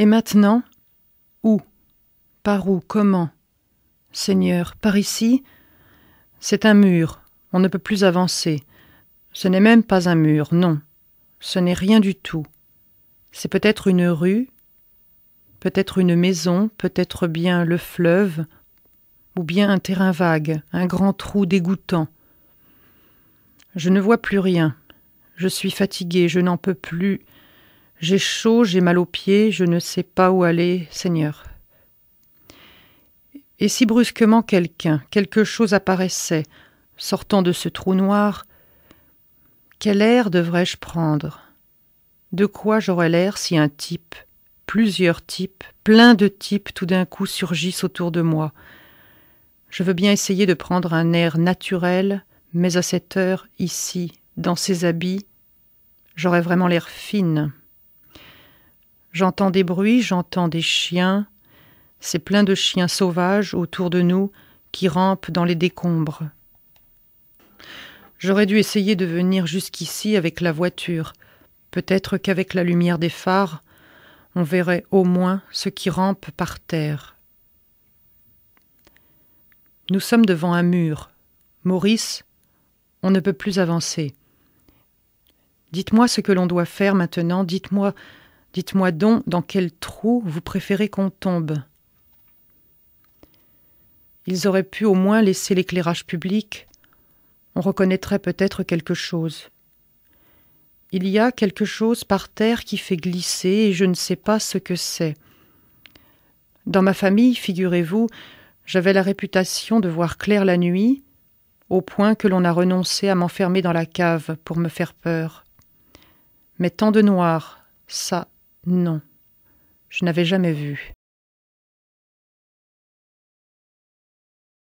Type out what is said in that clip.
Et maintenant Où Par où Comment Seigneur, par ici C'est un mur, on ne peut plus avancer. Ce n'est même pas un mur, non. Ce n'est rien du tout. C'est peut-être une rue, peut-être une maison, peut-être bien le fleuve, ou bien un terrain vague, un grand trou dégoûtant. Je ne vois plus rien. Je suis fatigué, je n'en peux plus. J'ai chaud, j'ai mal aux pieds, je ne sais pas où aller, Seigneur. Et si brusquement quelqu'un, quelque chose apparaissait, sortant de ce trou noir, quel air devrais-je prendre De quoi j'aurais l'air si un type, plusieurs types, plein de types tout d'un coup surgissent autour de moi Je veux bien essayer de prendre un air naturel, mais à cette heure, ici, dans ces habits, j'aurais vraiment l'air fine. J'entends des bruits, j'entends des chiens. C'est plein de chiens sauvages autour de nous qui rampent dans les décombres. J'aurais dû essayer de venir jusqu'ici avec la voiture. Peut-être qu'avec la lumière des phares, on verrait au moins ce qui rampe par terre. Nous sommes devant un mur. Maurice, on ne peut plus avancer. Dites-moi ce que l'on doit faire maintenant, dites-moi Dites-moi donc dans quel trou vous préférez qu'on tombe. Ils auraient pu au moins laisser l'éclairage public. On reconnaîtrait peut-être quelque chose. Il y a quelque chose par terre qui fait glisser et je ne sais pas ce que c'est. Dans ma famille, figurez-vous, j'avais la réputation de voir clair la nuit, au point que l'on a renoncé à m'enfermer dans la cave pour me faire peur. Mais tant de noir, ça non, je n'avais jamais vu.